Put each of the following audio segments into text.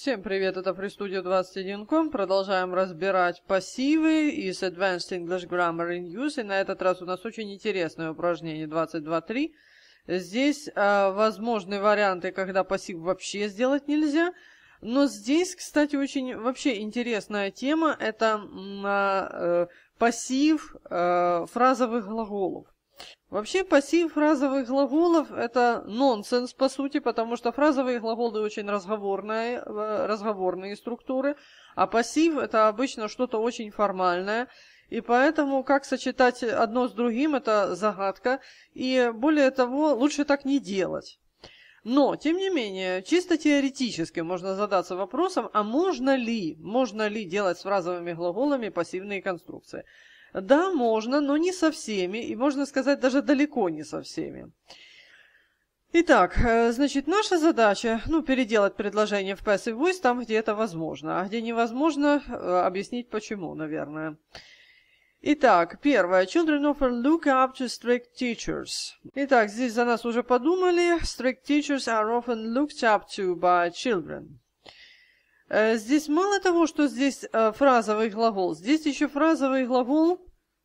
Всем привет, это FreeStudio 21.com. Продолжаем разбирать пассивы из Advanced English Grammar in Use. И на этот раз у нас очень интересное упражнение 22.3. Здесь э, возможны варианты, когда пассив вообще сделать нельзя. Но здесь, кстати, очень вообще интересная тема. Это а, э, пассив э, фразовых глаголов. Вообще пассив фразовых глаголов – это нонсенс по сути, потому что фразовые глаголы очень разговорные, э, разговорные структуры, а пассив – это обычно что-то очень формальное, и поэтому как сочетать одно с другим – это загадка, и более того, лучше так не делать. Но, тем не менее, чисто теоретически можно задаться вопросом, а можно ли, можно ли делать с фразовыми глаголами пассивные конструкции – да, можно, но не со всеми, и можно сказать, даже далеко не со всеми. Итак, э, значит, наша задача, ну, переделать предложение в passive voice там, где это возможно, а где невозможно, э, объяснить почему, наверное. Итак, первое. Children often look up to strict teachers. Итак, здесь за нас уже подумали. Strict teachers are often looked up to by children. Э, здесь мало того, что здесь э, фразовый глагол, здесь еще фразовый глагол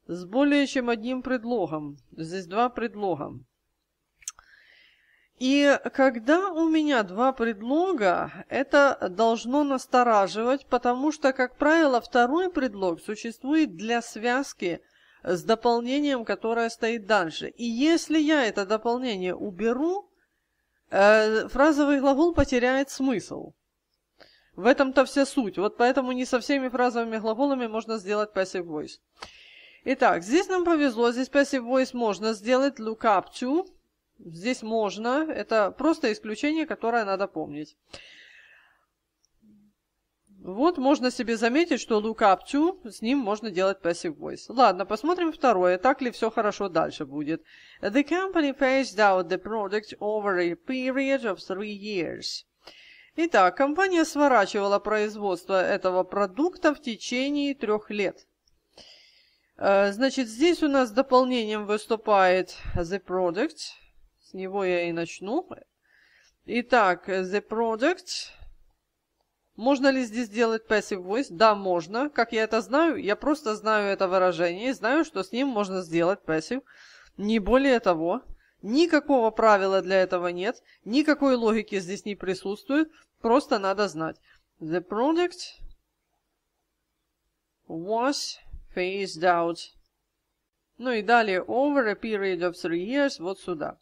с более чем одним предлогом. Здесь два предлога. И когда у меня два предлога, это должно настораживать, потому что, как правило, второй предлог существует для связки с дополнением, которое стоит дальше. И если я это дополнение уберу, э, фразовый глагол потеряет смысл. В этом-то вся суть. Вот поэтому не со всеми фразовыми глаголами можно сделать passive voice. Итак, здесь нам повезло. Здесь passive voice можно сделать look up to. Здесь можно. Это просто исключение, которое надо помнить. Вот можно себе заметить, что look up to, с ним можно делать passive voice. Ладно, посмотрим второе, так ли все хорошо дальше будет. The company phased out the product over a period of three years. Итак, компания сворачивала производство этого продукта в течение трех лет. Э, значит, здесь у нас дополнением выступает The Product. С него я и начну. Итак, The Product. Можно ли здесь сделать Passive Voice? Да, можно. Как я это знаю? Я просто знаю это выражение и знаю, что с ним можно сделать Passive. Не более того. Никакого правила для этого нет, никакой логики здесь не присутствует, просто надо знать. The product was phased out. Ну и далее over a period of three years вот сюда.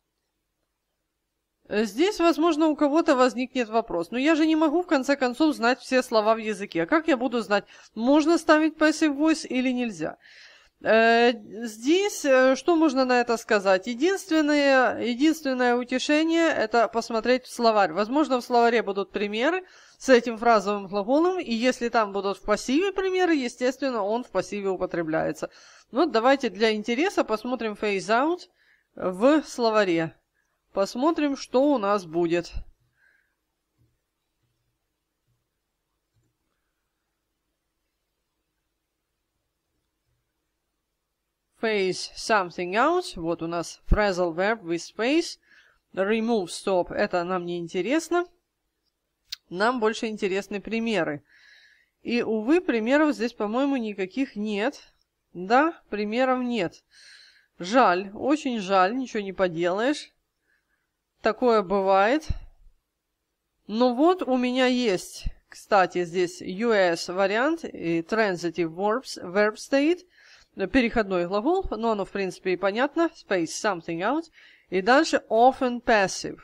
Здесь, возможно, у кого-то возникнет вопрос. Но я же не могу, в конце концов, знать все слова в языке. А Как я буду знать, можно ставить passive voice или нельзя? Э, здесь э, что можно на это сказать? Единственное, единственное утешение – это посмотреть в словарь. Возможно, в словаре будут примеры с этим фразовым глаголом, и если там будут в пассиве примеры, естественно, он в пассиве употребляется. Ну, давайте для интереса посмотрим phase out в словаре. Посмотрим, что у нас будет. phase something out. Вот у нас phrasal verb with space. Remove stop. Это нам не интересно. Нам больше интересны примеры. И, увы, примеров здесь, по-моему, никаких нет. Да, примеров нет. Жаль, очень жаль, ничего не поделаешь. Такое бывает. но вот, у меня есть, кстати, здесь US вариант, и transitive verbs, verb state – переходной глагол, но оно, в принципе, и понятно. Space something out. И дальше often passive.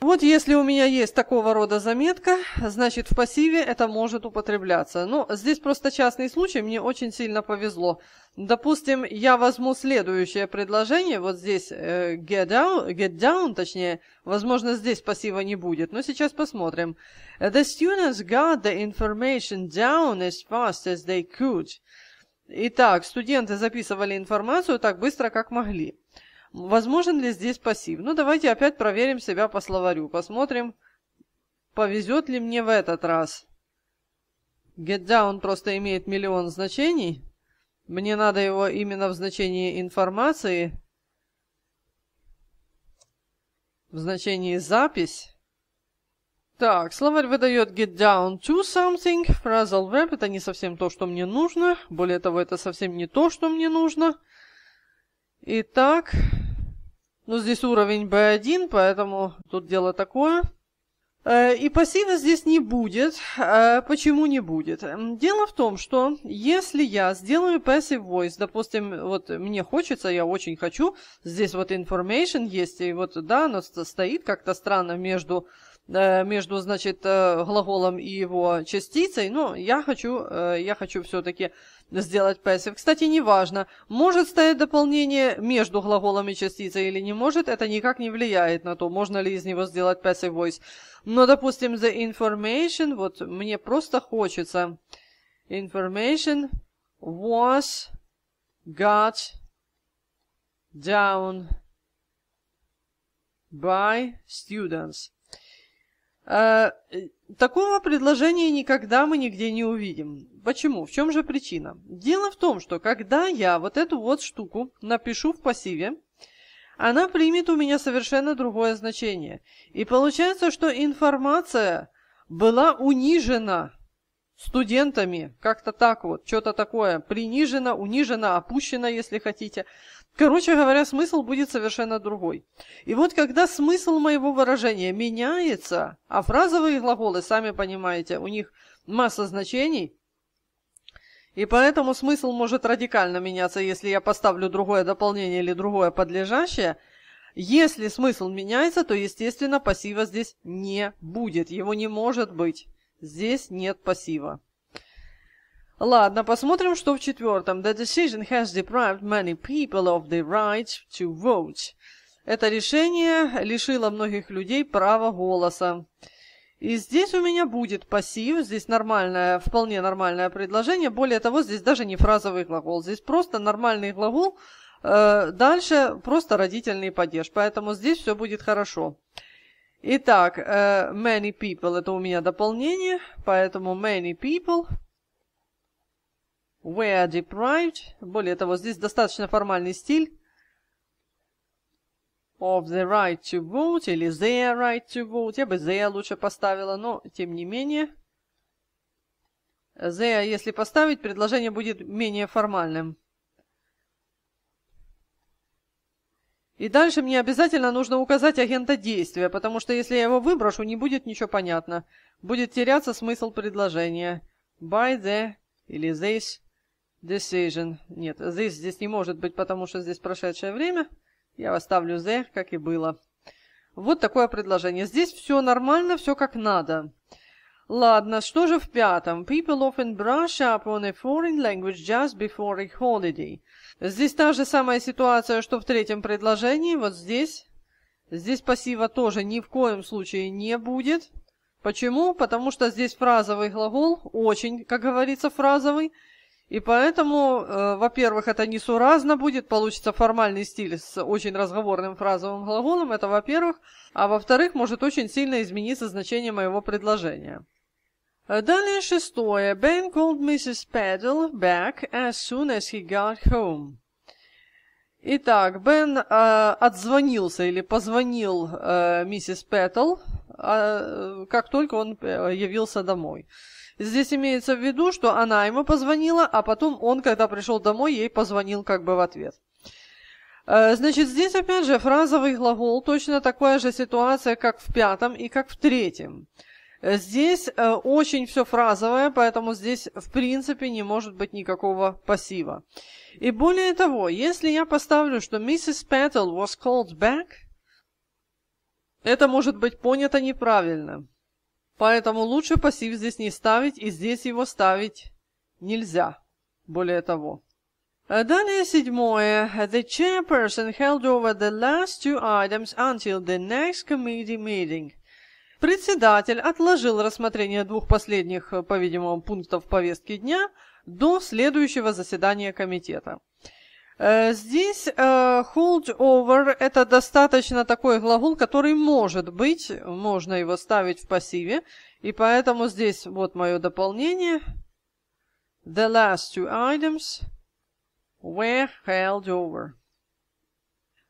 Вот если у меня есть такого рода заметка, значит в пассиве это может употребляться. Но ну, здесь просто частный случай, мне очень сильно повезло. Допустим, я возьму следующее предложение, вот здесь э, get, down, get down, точнее, возможно здесь пассива не будет, но сейчас посмотрим. The students got the information down as fast as they could. Итак, студенты записывали информацию так быстро, как могли. Возможен ли здесь пассив? Ну, давайте опять проверим себя по словарю. Посмотрим, повезет ли мне в этот раз. Get down просто имеет миллион значений. Мне надо его именно в значении информации, в значении запись. Так, словарь выдает get down to something. Phrasal verb это не совсем то, что мне нужно. Более того, это совсем не то, что мне нужно. Итак, ну здесь уровень B1, поэтому тут дело такое. Э, и пассива здесь не будет. Э, почему не будет? Дело в том, что если я сделаю passive voice, допустим, вот мне хочется, я очень хочу, здесь вот information есть, и вот да, оно стоит как-то странно между Э, между, значит, э, глаголом и его частицей, но я хочу, э, я хочу все-таки сделать passive. Кстати, неважно, может стоять дополнение между глаголом и частицей или не может, это никак не влияет на то, можно ли из него сделать passive voice. Но, допустим, the information, вот мне просто хочется, information was got down by students. А, э, такого предложения никогда мы нигде не увидим. Почему? В чем же причина? Дело в том, что когда я вот эту вот штуку напишу в пассиве, она примет у меня совершенно другое значение. И получается, что информация была унижена студентами, как-то так вот, что-то такое, принижено, унижено, опущено, если хотите. Короче говоря, смысл будет совершенно другой. И вот когда смысл моего выражения меняется, а фразовые глаголы, сами понимаете, у них масса значений, и поэтому смысл может радикально меняться, если я поставлю другое дополнение или другое подлежащее. Если смысл меняется, то, естественно, пассива здесь не будет, его не может быть. Здесь нет пассива. Ладно, посмотрим, что в четвертом. The decision has deprived many people of the right to vote. Это решение лишило многих людей права голоса. И здесь у меня будет пассив, здесь нормальное, вполне нормальное предложение. Более того, здесь даже не фразовый глагол, здесь просто нормальный глагол, э, дальше просто родительный падеж. Поэтому здесь все будет хорошо. Итак, э, many people это у меня дополнение, поэтому many people were deprived. Более того, здесь достаточно формальный стиль of the right to vote или their right to vote. Я бы their лучше поставила, но тем не менее. The, если поставить, предложение будет менее формальным. И дальше мне обязательно нужно указать агента действия, потому что если я его выброшу, не будет ничего понятно. Будет теряться смысл предложения. By the или this decision. Нет, this здесь не может быть, потому что здесь прошедшее время. Я оставлю the, как и было. Вот такое предложение. Здесь все нормально, все как надо. Ладно, что же в пятом? People often brush up on a foreign language just before a holiday – Здесь та же самая ситуация, что в третьем предложении, вот здесь. Здесь пассива тоже ни в коем случае не будет. Почему? Потому что здесь фразовый глагол, очень, как говорится, фразовый. И поэтому, э, во-первых, это несуразно будет, получится формальный стиль с очень разговорным фразовым глаголом, это во-первых. А во-вторых, может очень сильно измениться значение моего предложения. Э, далее шестое. Ben called Mrs. Peddle back as soon as he got home. Итак, Бен э, отзвонился или позвонил э, миссис Пэттл, а, э, как только он э, явился домой. Здесь имеется в виду, что она ему позвонила, а потом он, когда пришел домой, ей позвонил как бы в ответ. Э, значит, здесь опять же фразовый глагол, точно такая же ситуация, как в пятом и как в третьем. Э, здесь э, очень все фразовое, поэтому здесь в принципе не может быть никакого пассива. И более того, если я поставлю, что Mrs. Petal was called back, это может быть понято неправильно. Поэтому лучше пассив здесь не ставить, и здесь его ставить нельзя. Более того. Э, далее седьмое. The chairperson held over the last two items until the next committee meeting. Председатель отложил рассмотрение двух последних, э, по-видимому, пунктов повестки дня до следующего заседания комитета. Э, здесь э, hold over – это достаточно такой глагол, который может быть, можно его ставить в пассиве, и поэтому здесь вот мое дополнение. The last two items were held over.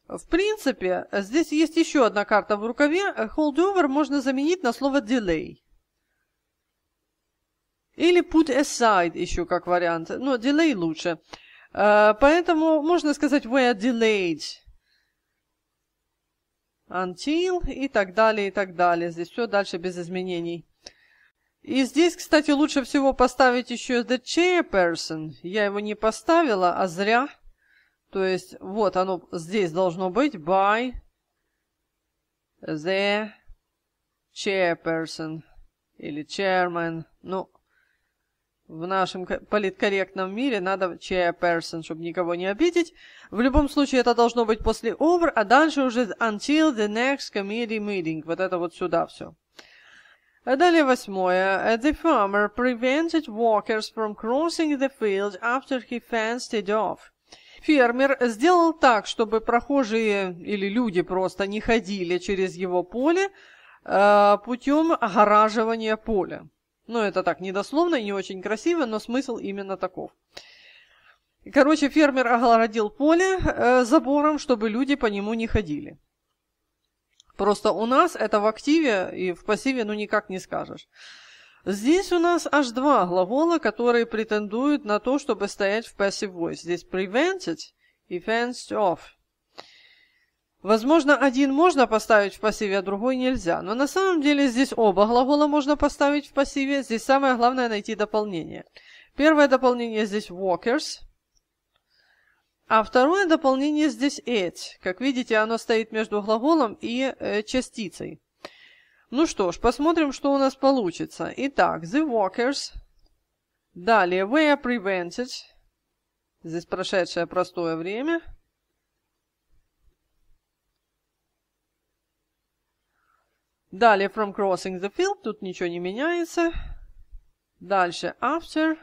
В принципе, здесь есть еще одна карта в рукаве. Holdover можно заменить на слово delay. Или put aside еще как вариант. Но delay лучше. Э, поэтому можно сказать we delayed. Until и так далее, и так далее. Здесь все дальше без изменений. И здесь, кстати, лучше всего поставить еще the chairperson. Я его не поставила, а зря. То есть вот оно здесь должно быть by the chairperson или chairman. Ну, в нашем политкорректном мире надо chairperson, чтобы никого не обидеть. В любом случае это должно быть после over, а дальше уже until the next committee meeting. Вот это вот сюда все. А далее восьмое. А the farmer prevented walkers from crossing the field after he fenced it off. Фермер сделал так, чтобы прохожие или люди просто не ходили через его поле э, путем огораживания поля. Ну, это так недословно и не очень красиво, но смысл именно таков. Короче, фермер огородил поле э, забором, чтобы люди по нему не ходили. Просто у нас это в активе и в пассиве ну никак не скажешь. Здесь у нас аж два глагола, которые претендуют на то, чтобы стоять в passive voice. Здесь prevented и fenced off. Возможно, один можно поставить в пассиве, а другой нельзя. Но на самом деле здесь оба глагола можно поставить в пассиве. Здесь самое главное найти дополнение. Первое дополнение здесь walkers. А второе дополнение здесь it. Как видите, оно стоит между глаголом и э, частицей. Ну что ж, посмотрим, что у нас получится. Итак, The Walkers. Далее, Were Prevented. Здесь прошедшее простое время. Далее, From Crossing the Field. Тут ничего не меняется. Дальше, After.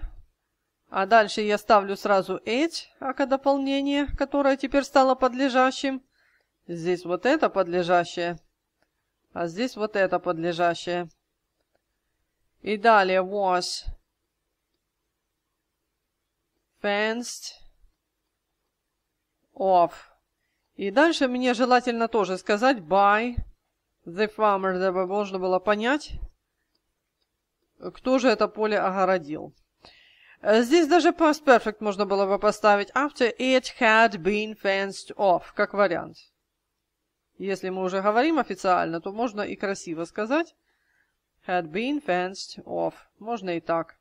А дальше я ставлю сразу Edge, ака дополнение, которое теперь стало подлежащим. Здесь вот это подлежащее. А здесь вот это подлежащее. И далее was fenced off. И дальше мне желательно тоже сказать by the farmer, чтобы можно было понять, кто же это поле огородил. Э, здесь даже past perfect можно было бы поставить after it had been fenced off, как вариант. Если мы уже говорим официально, то можно и красиво сказать had been fenced off. Можно и так.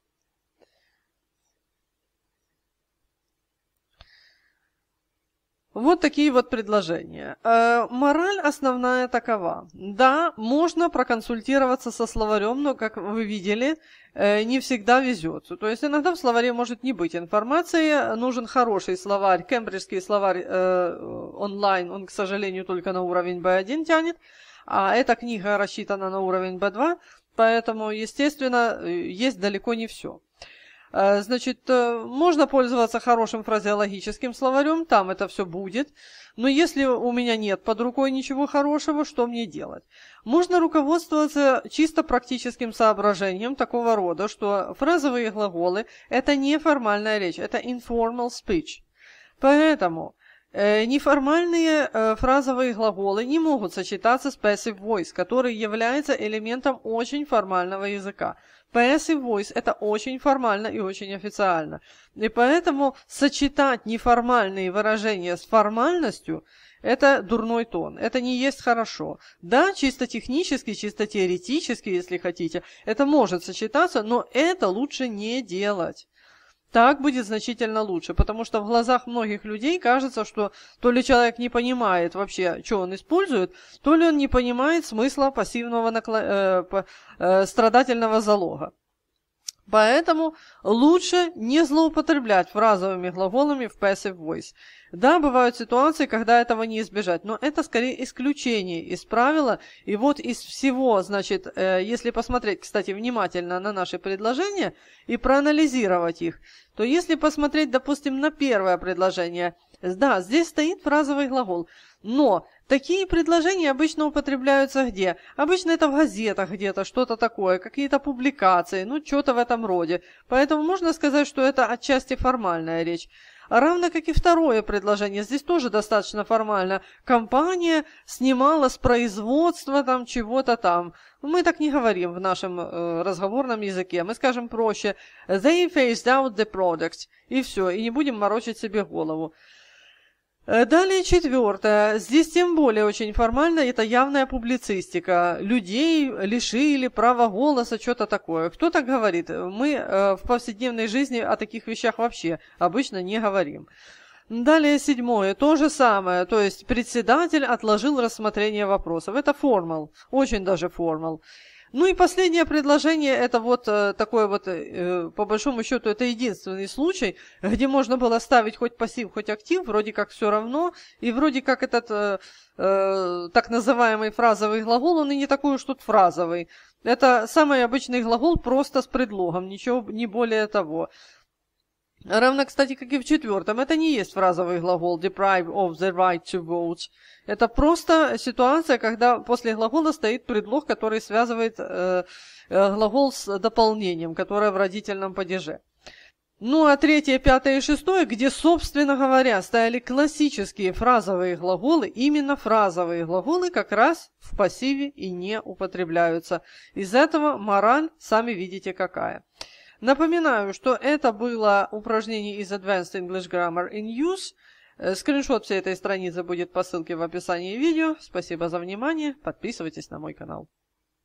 Вот такие вот предложения. Э, мораль основная такова. Да, можно проконсультироваться со словарем, но, как вы видели, э, не всегда везет. То есть иногда в словаре может не быть информации, нужен хороший словарь, кембриджский словарь э, онлайн, он, к сожалению, только на уровень B1 тянет, а эта книга рассчитана на уровень B2, поэтому, естественно, э, есть далеко не все. Э, значит, э, можно пользоваться хорошим фразеологическим словарем, там это все будет. Но если у меня нет под рукой ничего хорошего, что мне делать? Можно руководствоваться чисто практическим соображением такого рода, что фразовые глаголы – это неформальная речь, это informal speech. Поэтому э, Неформальные фразовые глаголы не могут сочетаться с passive voice, который является элементом очень формального языка. PS и Voice – это очень формально и очень официально. И поэтому сочетать неформальные выражения с формальностью – это дурной тон, это не есть хорошо. Да, чисто технически, чисто теоретически, если хотите, это может сочетаться, но это лучше не делать. Так будет значительно лучше, потому что в глазах многих людей кажется, что то ли человек не понимает вообще, что он использует, то ли он не понимает смысла пассивного накла... э, по... э, страдательного залога. Поэтому лучше не злоупотреблять фразовыми глаголами в passive voice. Да, бывают ситуации, когда этого не избежать, но это скорее исключение из правила. И вот из всего, значит, э, если посмотреть, кстати, внимательно на наши предложения и проанализировать их, то если посмотреть, допустим, на первое предложение, да, здесь стоит фразовый глагол, но Такие предложения обычно употребляются где? Обычно это в газетах где-то, что-то такое, какие-то публикации, ну, что-то в этом роде. Поэтому можно сказать, что это отчасти формальная речь. Равно как и второе предложение, здесь тоже достаточно формально. Компания снимала с производства там чего-то там. Мы так не говорим в нашем э, разговорном языке. Мы скажем проще «they phased out the product» и все, и не будем морочить себе голову. Э, далее четвертое. Здесь тем более очень формально, это явная публицистика. Людей лишили права голоса, что-то такое. Кто так говорит? Мы э, в повседневной жизни о таких вещах вообще обычно не говорим. Далее седьмое. То же самое. То есть председатель отложил рассмотрение вопросов. Это формал. Очень даже формал. Ну и последнее предложение, это вот э, такое вот, э, э, по большому счету, это единственный случай, где можно было ставить хоть пассив, хоть актив, вроде как все равно, и вроде как этот э, так называемый фразовый глагол, он и не такой уж тут фразовый. Это самый обычный глагол просто с предлогом, ничего не более того. Равно, кстати, как и в четвертом, это не есть фразовый глагол «deprive of the right to vote». Это просто ситуация, когда после глагола стоит предлог, который связывает э, э, глагол с дополнением, которое в родительном падеже. Ну а третье, пятое и шестое, где, собственно говоря, стояли классические фразовые глаголы, именно фразовые глаголы как раз в пассиве и не употребляются. Из этого мораль, сами видите какая. Напоминаю, что это было упражнение из Advanced English Grammar in Use. Э, скриншот всей этой страницы будет по ссылке в описании видео. Спасибо за внимание. Подписывайтесь на мой канал.